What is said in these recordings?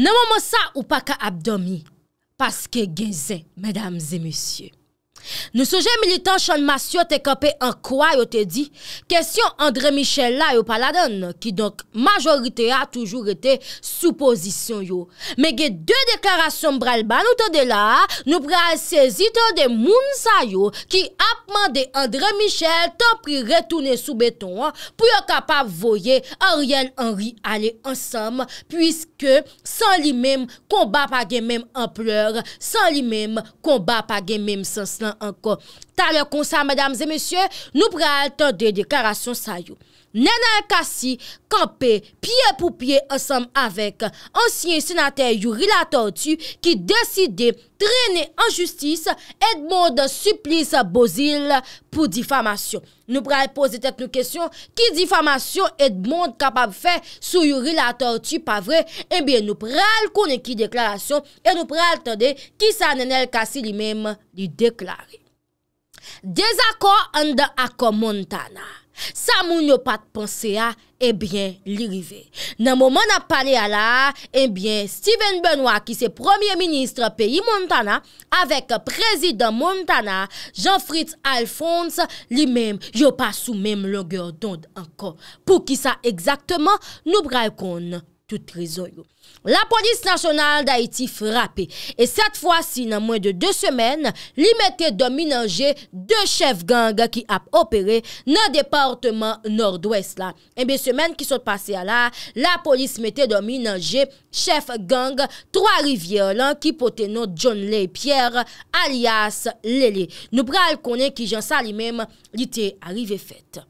Nè mò mò sa ou pa ka abdomi, paske genzen, mèdames et monsieurs. Nou seje militan chan masyo te kapè an kwa yo te di, kesyon André Michel la yo pala don, ki donk majorite a toujou rete sou posisyon yo. Me ge de deklarasyon mbrel ban ou te de la, nou pre al sezi ton de moun sa yo, ki ap mande André Michel ton pri retounen sou beton, pou yo kapav voye Ariel Henry ale ansam, pwiske san li mem komba pa gen mem ampleur, san li mem komba pa gen mem senslan, ankon. Ta le konsan, madame zemesye, nou prealte de dekarasyon sayo. Nenèl Kassi, kampè, piè pou piè, osam avèk ansyen senatè Yurila Tortu ki deside trenè anjustis et moun de supplis bozil pou difamasyon. Nou pral pose tet nou kèsyon ki difamasyon et moun kapab fè sou Yurila Tortu pa vre, e bè nou pral konè ki deklarasyon e nou pral tendè ki sa Nenèl Kassi li mèm li deklarè. Dezakò an de akò Montanar. Sa moun yo pat pansea, ebyen eh li rive. Nan mouman ap pale ala, ebyen eh Steven Benoit ki se premier ministre peyi Montana, avek prezident Montana, Jean-Fritz Alphonse, li menm yo pat sou menm logyo dond ankon. Pou ki sa ekzaktman nou bral kon. La polis nasyonal da iti frape, et sat fwa si nan mwen de 2 semen, li mette dominanje 2 chef gang ki ap opere nan departement nord-ouest la. En bi semen ki sot pase ala, la polis mette dominanje chef gang 3 rivye lan ki pote nan John Lay Pierre alias Lely. Nou pral konen ki jan sa li menm li te arrive fete.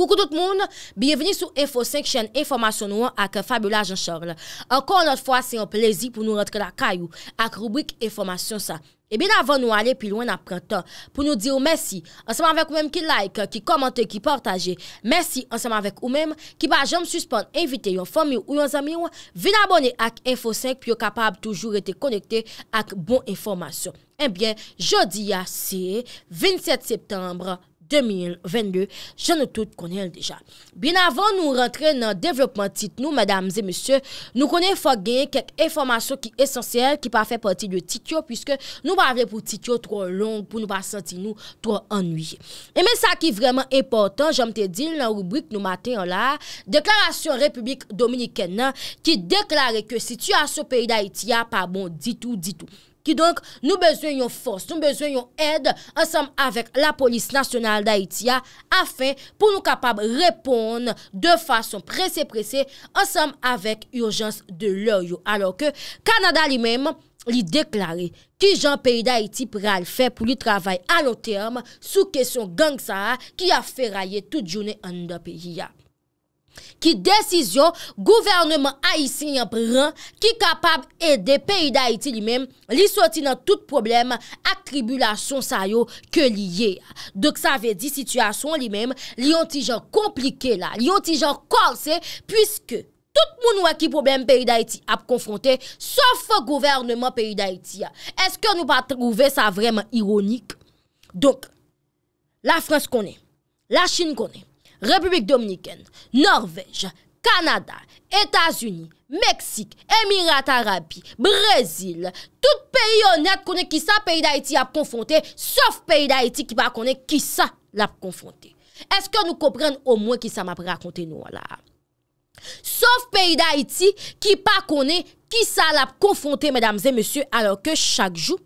Koukou tout moun, biye veni sou Info 5 chen informasyon nou an ak Fabiola Jean-Charles. Ankon anot fwa, se yon plezi pou nou rentre la kayou ak rubik informasyon sa. E bin avan nou ale pi lwen aprentan pou nou di ou mersi. Anseman vek ou menm ki like, ki komante, ki portaje. Mersi anseman vek ou menm ki ba jom suspon evite yon famyou ou yon zamyou. Vin abone ak Info 5 pi yo kapab toujou rete konekte ak bon informasyon. En eh bin, jodi ya se, 27 septembre. 2022, jen nou tout konen el deja. Bin avan nou rentre nan developman tit nou, madame ze, monsieur, nou konen fok genye kek informasyon ki esensyel ki pa fe pati de tit yo, pwiske nou pa avle pou tit yo tro long, pou nou pa senti nou tro anouye. Emen sa ki vreman epotan, jen mte dil nan rubrik nou maten an la, Deklarasyon Republik Dominiken nan, ki deklare ke situ aso peyi da iti ya, pa bon, ditou, ditou. Ki donk nou bezwenyon fos, nou bezwenyon ed ansam avèk la polis nasyonal d'Haïti ya afen pou nou kapab repon de fason presè-presè ansam avèk urjans de lor yo. Alors ke Kanada li mèm li deklare ki jan peyi d'Haïti pral fè pou li travay anotèm sou kesyon gang sa a ki a fè raye tout jounè anon da peyi ya. Ki desisyon, gouvernement a yisi yon preran Ki kapab ede peyi da iti li men Li soti nan tout problem akribulasyon sayo ke li ye Dok sa ve di sityasyon li men Li yon ti jan komplike la Li yon ti jan korse Piske tout moun wak ki problem peyi da iti ap konfronte Sof gouvernement peyi da iti Eske nou pa trouve sa vremen ironik Donk, la Frans konen La Chin konen Republik Dominiken, Norvej, Kanada, Etats-Uni, Meksik, Emirat Arabi, Brezil, tout peyi onet konen ki sa peyi da iti ap konfonte, sof peyi da iti ki pa konen ki sa la konfonte. Eske nou kopren o mwen ki sa map rakonte nou wala? Sof peyi da iti ki pa konen ki sa la konfonte, alo ke chak jou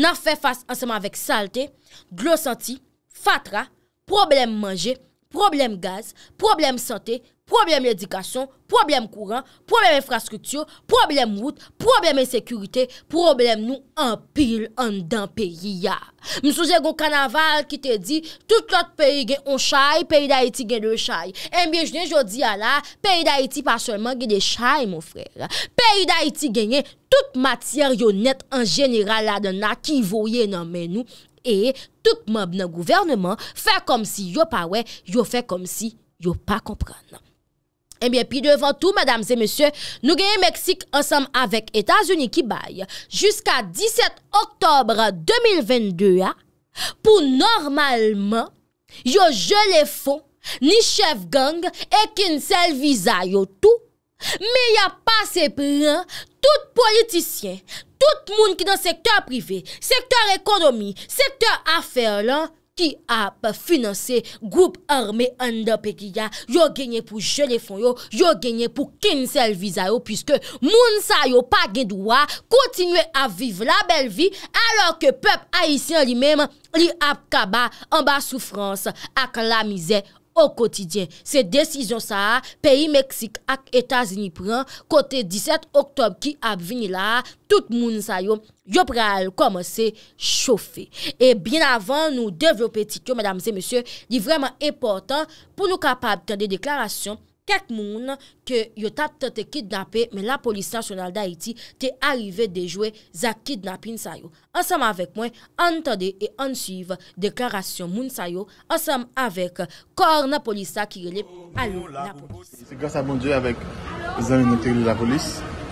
nan fe fase anseman vek salte, glosanti, fatra, problem manje, Problem gaz, problem sante, problem edikasyon, problem kouran, problem infrastruktur, problem wout, problem esekurite, problem nou anpil an dan peyi ya. M souje goun kanaval ki te di, tout lot peyi gen yon chay, peyi da iti gen yon chay. Eh en biye jenye jodi ya la, peyi da iti pa solman gen yon chay, mou frere. Peyi da iti genye, tout matyer yon net an general la dena ki yon voye nan men nou. E tout mob nan gouvernement fè kom si yo pa wè, yo fè kom si yo pa kompran. Ebyen, eh pi devan tou, madame zè, monsieur, nou genye Meksik ansam avèk Etasouni ki bay, Juska 17 oktobre 2022, pou normalman, yo je le fon, ni chef gang, ekin sel viza yo tou, Mi ya pa sepran, tout politisyen, tout moun ki dan sektor prive, sektor ekonomi, sektor afer lan ki ap finanse group orme andan pekida yo genye pou jene fon yo, yo genye pou kin sel viza yo pwiske moun sa yo pa gen dwa kontinwe a vive la bel vi alor ke pep aisyen li mem li ap kaba anba soufrans ak la mize orme. Ou kotidyen, se desizyon sa a, peyi Meksik ak Etasini pran, kote 17 Oktob ki ap vini la, tout moun sa yo, yo preal koman se chofe. E bin avan nou devropetik yo, madame se, monsye, li vreman eportan pou nou kapap ten de deklarasyon. Kek moun ke yo tat te kidnapè, men la polis nasyonal da iti te arrive de jwe za kidnapin sayo. Ansem avèk mwen, an tade e an suyve deklarasyon moun sayo, ansem avèk kor na polis sa ki gelep alou na polis. Se gasa bon diyo avèk zan ene te gelep la polis,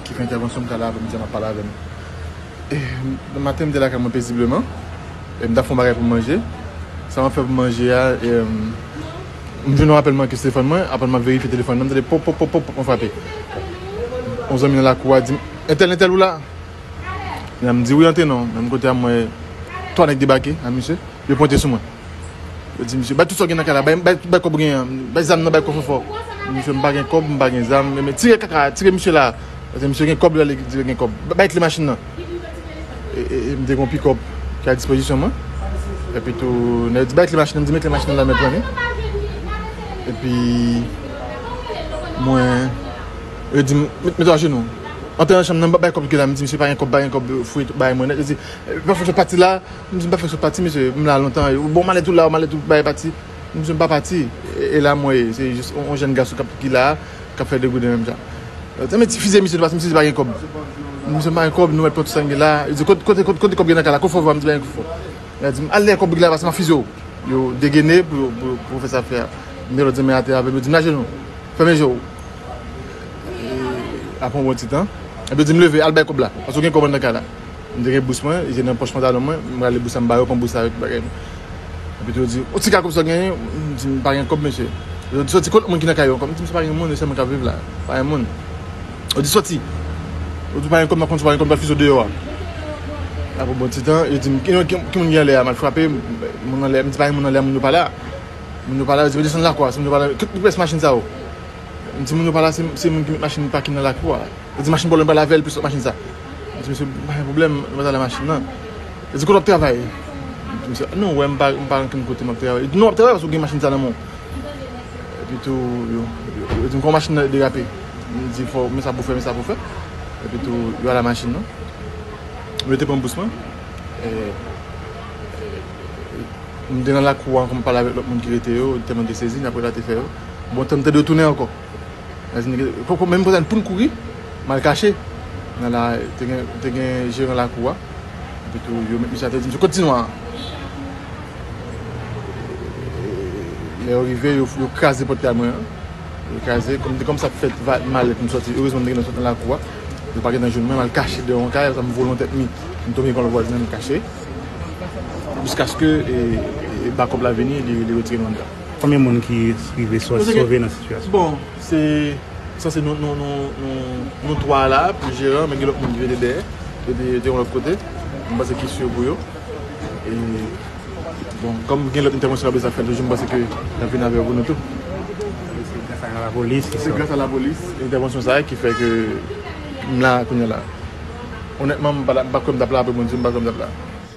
ki fè intervensyon mwen kalav mwen diyan apalav mwen. E, mwen matèm de la kamon pezibleman, mwen da fèm bagè pou manje, sa mwen fèm pou manje ya, e, mwen... Je ne rappelle pas que Stéphane, moi, après m'a vérifié le téléphone, je me pop, pop, pop, pop, on frappe. On s'est mis dans la cour, dit, tel, tel ou là Il me dit, oui, on non. Même côté à moi, toi, on débarqué, à hein, monsieur, je pointé sur moi. Je dis, monsieur, bah, tout ça, il y a un cas là, bah, bah, bah, bah, zam, bah, coffre fort. Monsieur, bah, un cob, bah, un zam, mais tirez, caca, tirez, monsieur là. Parce que monsieur, il y cob, là, il y a un cob. Bah, avec les machines, là. Et, et, me dit, qu'on pick-up qui est à disposition, moi. Et puis, tout, bah, avec les machines, Il me dit, mets les machines là, mais prenez. Hein. E pi... Mwen... E di... Mwen mwen mwen mwen... Ante nan chanm nan mwen bay kopi ki la mwen di mwen se pari en kopi bay en kopi fwit bay mwen. E di... E, mwen fwak chanm pati la mwen se mwen fwak chanm pati mwen se mwen la lontan. Ou e, bon man etou la ou man etou bay pati. Mwen mwen mwen mwen pati. E, e la mwen se jen gaso kapi ki la. Kapi fwak de gounen mwen mwen jan. Mwen ti fizye mwen se mwen se mwen se bay en kopi. Mwen se bay en kopi nou etou sa mwen la. E di konti kopi gena ka la kon fwa vwa mwen se Mè lò di mè ate avè, mè di m lage nou, fèmè jou, apon bon titan, apè di m leve, albè koubla, asò gen kouban nan kala, mè di gen bousman, gen nan porsman dan lòman, mè gale bousan m bayo, kon bousan wèk bagay mè. Apè di lò di, oti kakou so gen, mè di m pari an koub mè che, jò di soti kon, mè ki nan kayon, mè di m pari an moun, mè se mè kaviv la, pari an moun, jò di soti, jò di pari an koub, mè konti pari an koub, mè fiso deyo wè. Apè bon titan, jò di m, Mwen nou pala, e di men di san lakwa, se men nou pala, ket mwen pes masjin za ou? Mwen ti men nou pala, se men ki masjin pa kin lakwa. E di masjin bolon pa lavel, pis nou masjin za. Mwen ti men se, mwen haye problem, mwen pa ta la masjin nan. E di kon ap travay. Mwen ti men se, nou, mwen pa lankan kote mwen ap travay. E di nou ap travay, pas ou gen masjin za nan moun. E pi tou, yo, e di mwen kon masjin de lerape. Mwen ti men sa poufe, men sa poufe. E pi tou, yo la masjin nan. Mwen te pan bousman. E, Mwen te nan lakouwa an kom pale avèk lòk moun ki rete yo, te mwen te sezine apre la te fe yo, mwen bon, te mwen te do tounè an kon. Mwen mwen pou tèn pou n kouri, mwen al kache, nan la te gen gen nan lakouwa, pe tou yo mèk mi chate di mwen se kotinwa an. Le orive yo kaze pou tè mwen, yo kaze, kom te kom sa fèt va et malèk mwen soti, heurez mwen te gen nan sote nan lakouwa, jè parè nan joun mè, mwen al kache dè an kare, sa mwen voulantèp mi, mwen tou mè kon l wòj mè mwen kache, biskas kè, E bakop la veni e li otirin wanda. Kome moun ki souve nan situasyon? Bon, sa se nou toalap, jiran, men gen lop moun jive de der, de diron lop kote, mba se ki soubou yo. E bon, kon gen lop intervensyon la bez a fèl, joun mba se ki la veni avè yon gounoutou. Se grasa la bolis. Se grasa la bolis, intervensyon sa yè ki fèk mla akoun yon la. Onetman, bako m dabla apè moun di, mbako m dabla.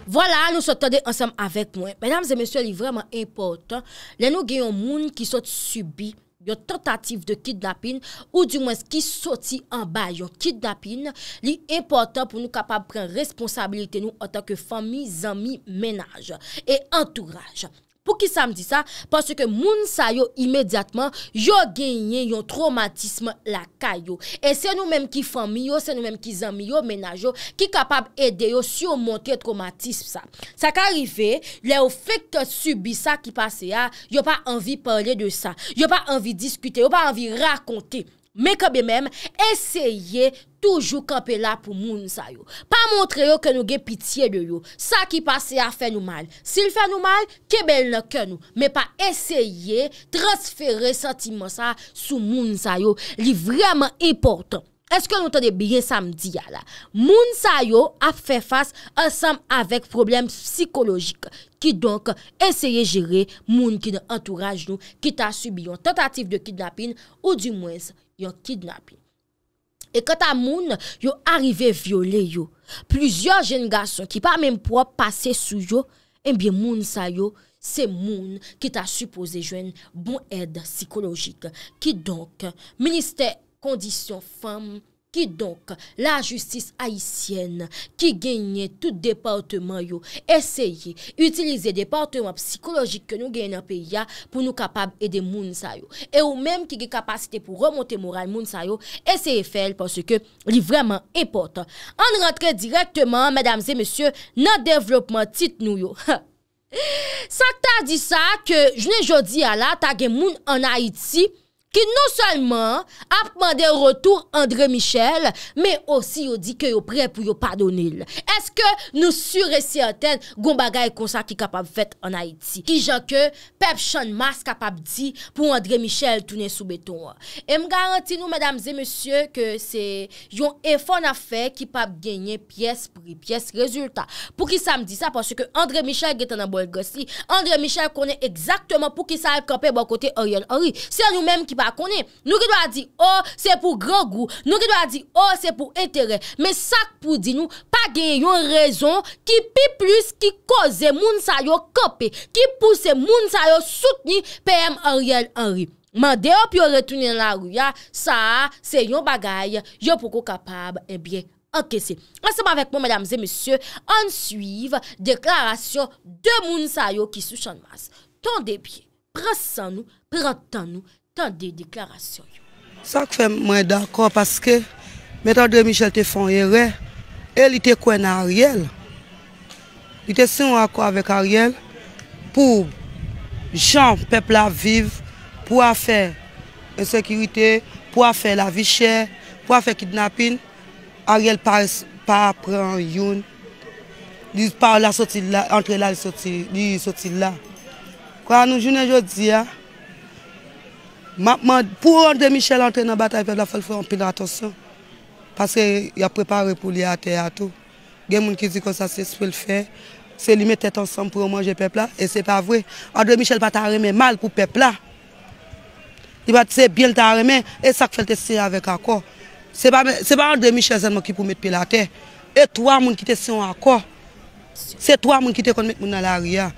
Voilà, nou so tade ansem avek mwen. Menamze menso li vreman importan. Le nou gen yon moun ki sot subi yon tentatif de kidnapin ou di mwen ki soti anbay yon kidnapin, li importan pou nou kapap pren responsabilite nou anta ke fami, zami, menaj e antouraj. Pou ki sa m di sa, parce ke moun sa yo imediatman, yo genye yon traumatisme la ka yo. E se nou menm ki fami yo, se nou menm ki zami yo, menaj yo, ki kapab ede yo si yo monte traumatisme sa. Sa ka rife, le ou fek te subi sa ki pase ya, yo pa anvi parle de sa, yo pa anvi diskute, yo pa anvi rakonte. Mè kèbe mèm, eseye toujou kèpe la pou moun sa yo. Pa montre yo kè nou gen pitiye de yo. Sa ki pase a fè nou mal. Si l fè nou mal, kèbel nè kè nou. Mè pa eseye transfere sentime sa sou moun sa yo. Li vreman importan. Eske nou tade bie samdi ya la? Moun sa yo a fè fas asam avèk problem psikologik. Ki donk eseye jere moun ki de entourage nou. Ki ta subi yon tentatif de kidnapin ou di mwen se. Yon kidnap yon E kata moun, yon arrive viole yon Plüzyon jen gason ki pa mèm pouwa pase sou yon eh Moun sa yon, se moun ki ta supose jwen bon ed psikologik Ki donk, minister kondisyon fèm Ki donk la justis Haitienne, ki genye tout departement yo, eseye utilize departement psikologik ke nou genye nan peyi ya pou nou kapab ede moun sa yo. E ou menm ki genye kapasite pou remonte moral moun sa yo, eseye fel porsi ke li vreman importan. An rentre direktman, medamze, mesye, nan devlopman tit nou yo. Sa ta di sa ke jne jodi ya la, ta gen moun an Haiti, Ki nou salman ap mande an retour Andre Michel, me osi yo di ke yo pre pou yo pardonil. Eske nou sure si anten goun bagay konsa ki kapap fet an Haiti. Ki jan ke pep chan mas kapap di pou Andre Michel toune soubeton. E m garanti nou, madame ze, monsieur, ke se yon efon a fe ki pap genye piyes pri, piyes rezultat. Pou ki sa m di sa, porsi ke Andre Michel getan an bol gosi. Andre Michel konen ekzaktman pou ki sa kapè bo kote oryon ori. Se nou menm ki pa konen, nou ki do a di, oh, se pou grogou, nou ki do a di, oh, se pou entere, men sak pou di nou pa gen yon rezon ki pi plus ki koze moun sayo kopi, ki pouse moun sayo soutni PM Ariel Henry mande yo pi yo retounen la rouya sa, se yon bagay yo pou ko kapab, e bien anke se, anseman vek moun madame ze monsye, an suive deklarasyon de moun sayo ki sou chanmas, ton debye prasan nou, pratan nou tan de deklarasyon yon. Sa k fè mwen d'akor, paske metan de michel te fon yere, el ite kwen Ariel, ite sin wakwa avèk Ariel, pou jan pepla viv, pou a fè ensekirite, pou a fè la vi chè, pou a fè kidnapin, Ariel pa apren yon, li pa la soti la, entre la li soti la. Kwa nou jounen jodi ya, Pou Andre Michel ente nan batay pepla, fòl fòl an pil atonsyon. Pase ya preparè pou li a te atou. Gen moun ki zi kon sa se fòl fè. Se li mè tèt ansanm pou an manje pepla, e se pa vwè. Andre Michel pata remè mal pou pepla. Di pati se biel ta remè, e sak fèl te si avèk akò. Se pa Andre Michel zèn mò ki pou mè pil atè. E twa moun ki te si an akò. Se twa moun ki te kon mèk moun nan la riyan.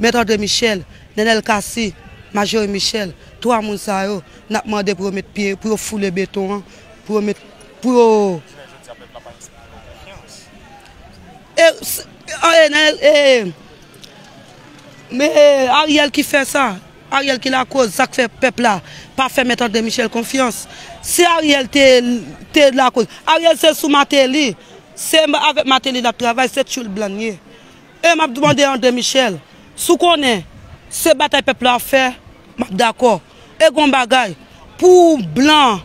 Mètre Andre Michel, nènel kasi... Majore Michel, to a moun sa yo, nap mande pou ou mette piye, pou ou foule beton, pou ou mette, pou ou... E, e, e, e, me, Ariel ki fè sa, Ariel ki la kouz, sak fè pepla, pa fè mette André Michel konfians, se Ariel te, te la kouz, Ariel se sou Mateli, se Mateli la travay, se chou l'blanye, e m ap dwande André Michel, sou konen, se batay pepla fè, E kon bagay, pou blan,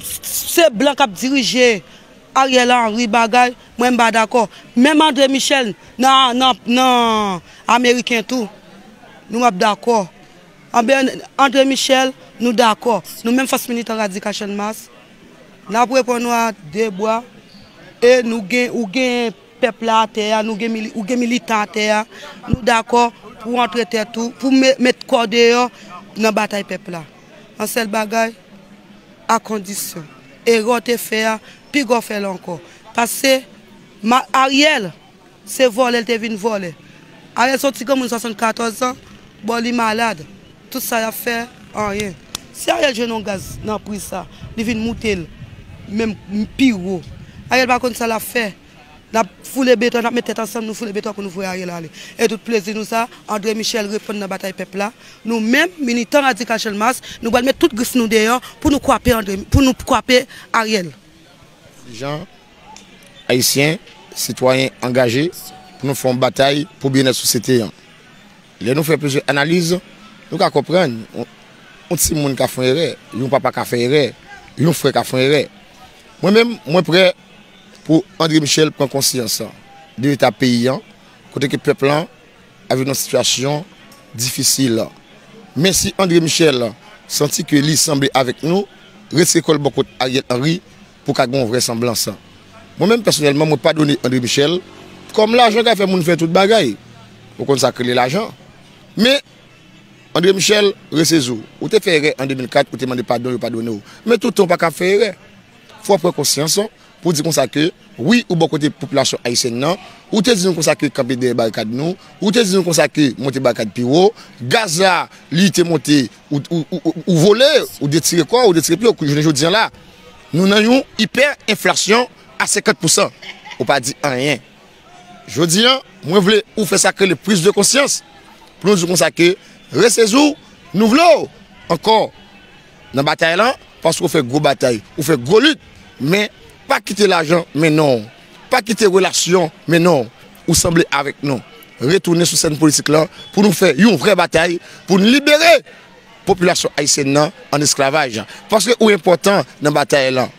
se blan kap dirije Ariel Henry bagay, mwen ba dakor. Mwen Andre Michel, nan Ameriken tou, mwen ba dakor. Andre Michel, nou dakor. Nou men Fos Ministre Radikasyon Mas, nan prepo nou a Debois, e nou gen pepla teya, nou gen militanteya, nou dakor. pou rentre te tou, pou met kode yo nan batay pepla. An sel bagay, a kondisyon. Ero te feya, pi go fe la anko. Pase, a yel, se vole, te vin vole. A yel sotikon moun 74 an, boli malade. Tout sa ya fe, an yen. Si a yel jenon gaz nan pri sa, li vin moutel, men pi wou. A yel bakon sa la fe. la foule beton, la mette tansan, nou foule beton kon nou foule Ariel ali. E dout plezi nou sa, André Michel repon nan batay pepla. Nou men, miniton Adi Kachelmas, nou ban met tout gif nou deyon pou nou kwape André, pou nou kwape Ariel. Jan, Haitien, sitoyen, angaje, pou nou foun batay pou binè sou seteyan. Le nou fwe pwese analize, nou ka kopren, ou ti moun ka fwen ere, yon papa ka fwen ere, yon fwe ka fwen ere. Mwen mèm, mwen pre, pou André Michel pren konsyansan. De yon eta peyyan, kote ke peplan, ave yon situasyon difisil. Men si André Michel santi ke li sembli avek nou, resekol bokot a yon ri pou kagon vre semblansan. Mwen men personelman mwen padone André Michel, kom la ajan ka fe moun fè tout bagay, mwen konsakrele la ajan. Men, André Michel, resesou, ou te fèyre en 2004, ou te mande padone ou padone ou. Men touton pa ka fèyre. Fwa pren konsyansan, pou di konsake, wii ou bokote populasyon Aysen nan, ou te di yon konsake, kampi de barikade nou, ou te di yon konsake, monte barikade piwo, Gaza, li te monte, ou vole, ou detire kwa, ou detire plo, kou jenè jodi an la, nou nan yon, hiperinflasyon, a 50%, ou pa di an rien, jodi an, mwen vle, ou fe sakre le prise de konsyans, pou nou di konsake, resezou, nou vlo, ankon, nan batay lan, paskou ou fe gro batay, ou fe gro lut, men, Pa kite l'ajan menon, pa kite relasyon menon, ou semble avek non. Retourne sou sène politik lan pou nou fè yon vre batay pou nou libere populasyon Aïsè nan an eskravaj. Paske ou important nan batay lan.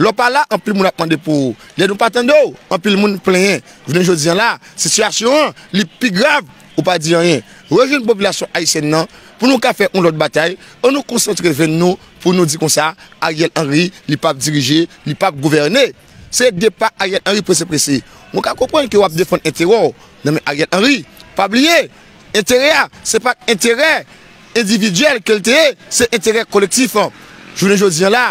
Lopala anpil moun apande pou, lè nou patando, anpil moun plenye. Jounen jò diyan la, situasyon li pi grav. Ou pa di yanyen, rejen popilasyon ayisen nan, pou nou ka fe yon lot batay, ou nou konsentre ven nou pou nou di kon sa, Ariel Henry li pa dirije, li pa governe. Se de pa Ariel Henry prese prese, mou ka kompwen ki wap defon entero, nanmen Ariel Henry, pa blye, entere, se pa entere, endividyel, kelte, se entere kolektifan. Jounen jounen la.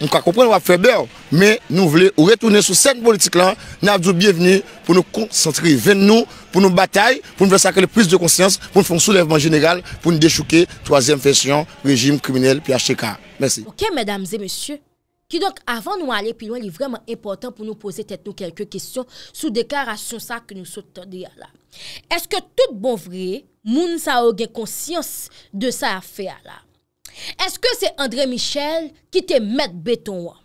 Mwen ka kompren wap feber, mwen nou vle ou retounen sou sen politik lan, nou avdou biye veni pou nou konsentri, ven nou pou nou batay, pou nou vle sakale pris de konsyans, pou nou fon sou levman genegal, pou nou dechouke, toazen fesyon, rejim kriminel, pi acheka. Ok, medamze, monsye, ki donk avan nou ale pi lwen li vreman important pou nou pose tet nou kelke kisyon sou deklarasyon sa ke nou sotan diya la. Eske tout bon vre, moun sa oge konsyans de sa afer la? Eske se André Michel ki te met betonwa?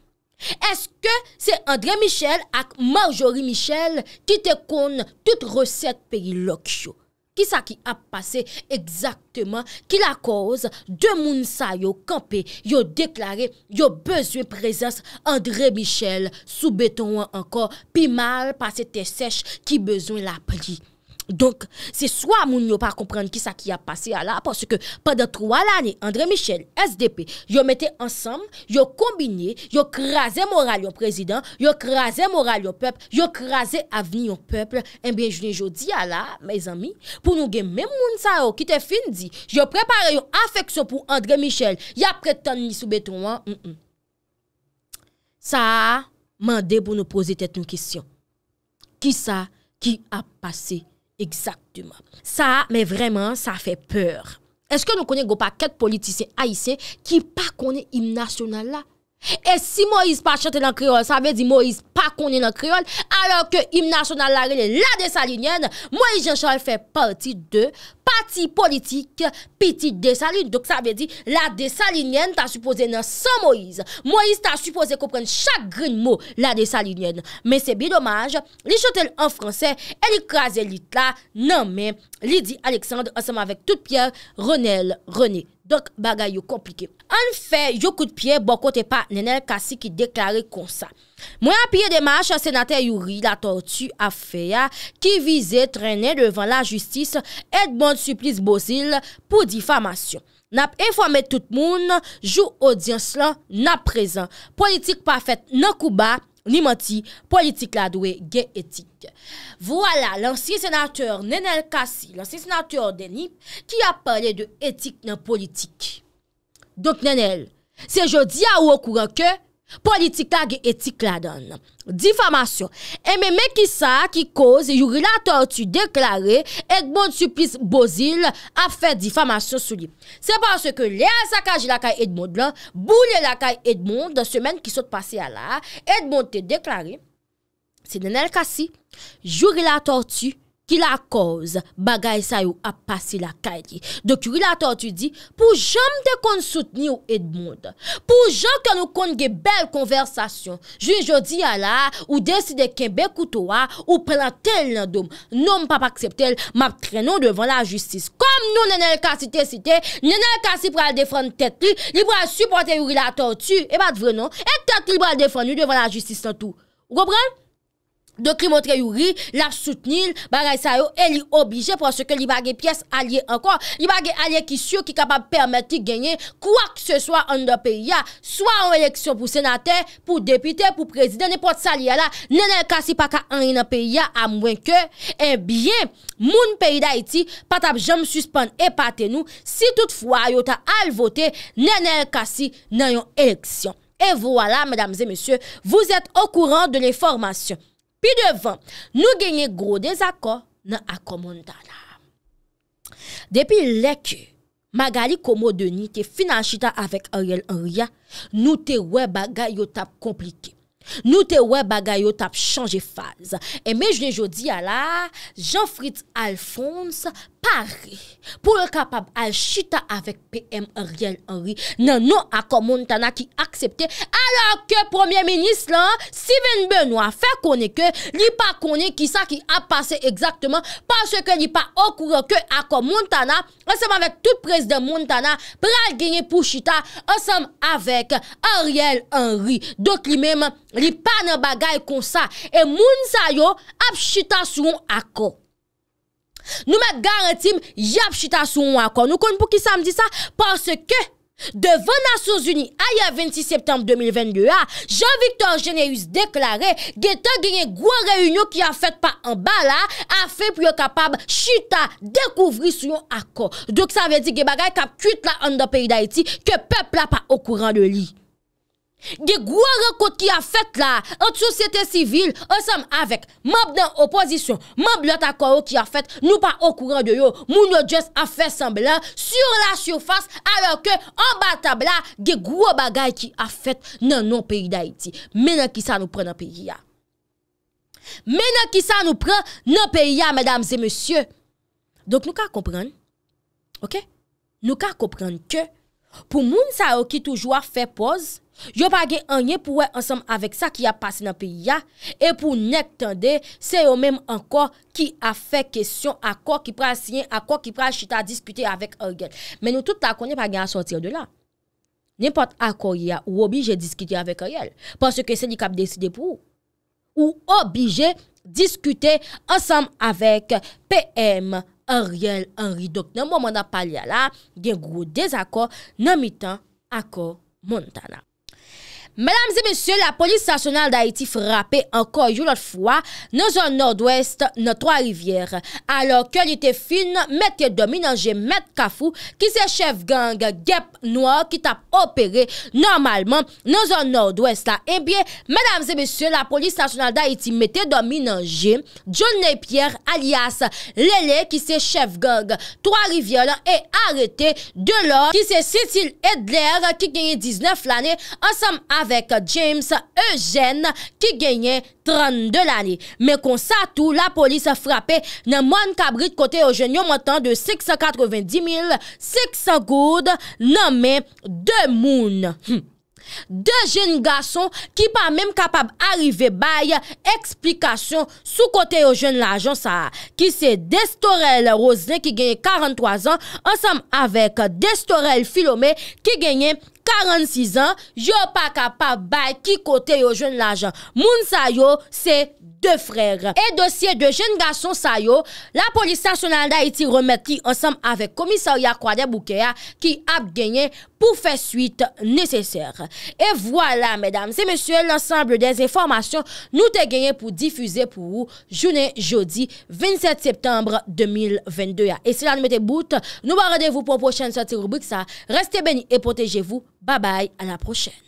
Eske se André Michel ak Marjorie Michel ki te kon tout resek peri lokyo? Ki sa ki ap pase ekzakteman ki la koz de moun sa yo kampe yo deklare yo bezwen prezans André Michel sou betonwa anko pi mal pase te sech ki bezwen la prik? Donk, se swa moun yo pa komprende ki sa ki a pase ala, porske pa de 3 lani, André Michel, SDP, yo mette ansam, yo kombinye, yo kraze moral yon prezident, yo kraze moral yon pep, yo kraze aveni yon pep, enbe eh jounen jodi ala, mey zami, pou nou gen men moun sa yo, ki te fin di, yo prepare yon afekso pou André Michel, ya pre tan ni soubeton wan, sa mm, mm. a mande pou nou pose tet nou kisyon. Ki sa ki a pase ala? Exactement. Sa, men vreman, sa fe peur. Eske nou konen gopa ket politise aise ki pa konen im nasyonal la? E si Moïse pa chote nan Kriol, sa ve di Moïse pa konen nan Kriol Alors ke Ymna son nan la rene la de Salinienne Moïse Jean-Charles fe parti de parti politik piti de Salinienne Dok sa ve di la de Salinienne ta suppose nan San Moïse Moïse ta suppose kompren chak green mo la de Salinienne Men se bi domaj, li chote en franse, el ikraze lit la nan men Li di Alexandre ansenman vek tout Pierre, Renel, René Donk bagay yo komplike. An fe, yo kout piye bokote pa nenel kasi ki deklare konsa. Mwen apiye demache senate yuri la tortue a feya ki vize trenen devan la justis et bon suplis bozil pou difamasyon. Nap informe tout moun, jou odyans lan nap prezen. Politik pafet nan kouba. Ni mati, politik la dwe gen etik. Vwala, lansi senatör Nenel Kassi, lansi senatör Denip, ki a pale de etik nan politik. Donk Nenel, se jodi a wakouran ke... politik la ge etik la don. Difamasyon. Eme mekisa ki koz jouri la tortue deklare Edmond souplis Bozil a fè difamasyon souli. Se panse ke le al sakaj la kay Edmond la, boule la kay Edmond, semen ki sot pase ala, Edmond te deklare, se denel kasi, jouri la tortue ki la koz bagay sa yo ap pasi la kayge. Dok yu rilator tu di, pou jom te kont soutni ou edmonde, pou jom ke nou kont ge bel konversasyon, jwi jodi ya la, ou deside kebek ou towa, ou prelantel nan dom, nou m pap akseptel, map trenon devan la justis. Kom nou nenel kasi te site, nenel kasi pral defran tet li, li pral supporte yu rilator tu, e pat vre non, e tat li pral defran li devan la justis san tou. Gopren? de krimotre yuri, la soutenil bagay sa yo, el li obije pou anse ke li bagay piyes alye ankon li bagay alye ki syo ki kapab permeti genye kwa ki se swa an de peyi ya, swa an eleksyon pou senatè pou depite, pou prezident ne pot sa li ala, nenel kasi pa ka an ene peyi ya, a mwen ke en biye, moun peyi da iti patap jom suspon e patenou si toutfwa yo ta alvote nenel kasi nan yon eleksyon e vwala, medamze, mesye vous ete au courant de l'informasyon Pi devan, nou genye gro de zakon nan akomondan la. Depi lek, magali komo deni te finanshi ta avek a yel a ria, nou te wè bagay yo tap komplike. Nou te wè bagay yo tap chanje faz. E me jne jodi ya la, Jean-Fritz Alphonse, Pari pou lè kapab al chita avèk PM Ariel Henry nan nou akon Montana ki aksepte alòk ke premier menis lan Syvene Benoit fè konè ke li pa konè ki sa ki ap pase ekzaktman panse ke li pa okoure ke akon Montana ansèm avèk tout prez de Montana pral genye pou chita ansèm avèk Ariel Henry. Dok li mèm li pa nan bagay kon sa e moun sa yo ap chita sou an akon. Nou me garantim yap chita sou yon akon, nou kon pou ki sa m di sa, parce ke devan a Sous-Uni a ya 26 septembre 2022 a, Jean-Victor Généus deklaré, ge ta genye gwa reyounyo ki a fèt pa an bala, a fèt pou yo kapab chita, dekouvri sou yon akon. Dok sa vè di ge bagay kap küt la an da peyi da iti, ke pepl la pa okouran de li. Ge gwa rekote ki a fèt la An sou sète sivil Ansem avek Mab nan opozisyon Mab lò tako yo ki a fèt Nou pa okouran de yo Moun yo djès a fèt semblan Sur la soufans Alò ke an batab la Ge gwa bagay ki a fèt Nan nan peri da iti Mènen ki sa nou pren nan peri ya Mènen ki sa nou pren Nan peri ya mèdams e monsye Donk nou ka kompren Ok Nou ka kompren ke Pou moun sa yo ki toujwa fèt poz Yo pa gen anye pou wè ansem avèk sa ki a passe nan pi ya E pou nek tende se yo mèm ankor ki a fè kèsyon Akor ki pral siyen, akor ki pral chita diskute avèk an gel Men nou tout la konye pa gen a sortir de la Nèmpot akor ya ou obije diskute avèk an gel Paske se li kap deside pou Ou obije diskute ansem avèk PM, an gel, an ridok Nèm wè manda pal ya la gen gwo dezakor Nan mi tan akor moun tana Mèdames et mèsyè, la polis stationale d'Haïti frappe anko yon lot fwa nan zon nord-ouest nan Trois-Rivière alò ke li te fin mette domi nan jè Metkafou ki se chef gang Gep Noir ki tap opere normalman nan zon nord-ouest eh la. E bie, mèdames et mèsyè, la polis stationale d'Haïti mette domi nan jè John Népierre alias Lélé ki se chef gang Trois-Rivière e arete de lò ki se Cécile Edler ki genye 19 l'année ansem a Avèk James Eugène ki genye 32 lalè. Mè kon sa tou la polis frape nan moun kabrit kote Eugène. Yon mwantan de 690.600 goud nanmè 2 moun. 2 geni gason ki pa mèm kapab arrive bay eksplikasyon sou kote Eugène l'agen sa. Ki se Destorel Roslin ki genye 43 an. Ansèm avèk Destorel Filomè ki genye 32. 46 an, yo pa ka pa bay ki kote yo joun lajan. Moun sayo, se de freg. E dosye de joun gason sayo, la polis stational da iti remet ki ansam ave komisa ou ya kwa de bouke ya ki ap genye pou fe suite nesecer. E voilà, mesdames et messieurs, l'ensemble des informations nous te gagne pour diffuser pour vous, jounet, joudi, 27 septembre 2022. Et si la nous mettez bout, nous barredez-vous pour prochaine sortie rubrique. Restez bénis et protégez-vous. Bye bye, à la prochaine.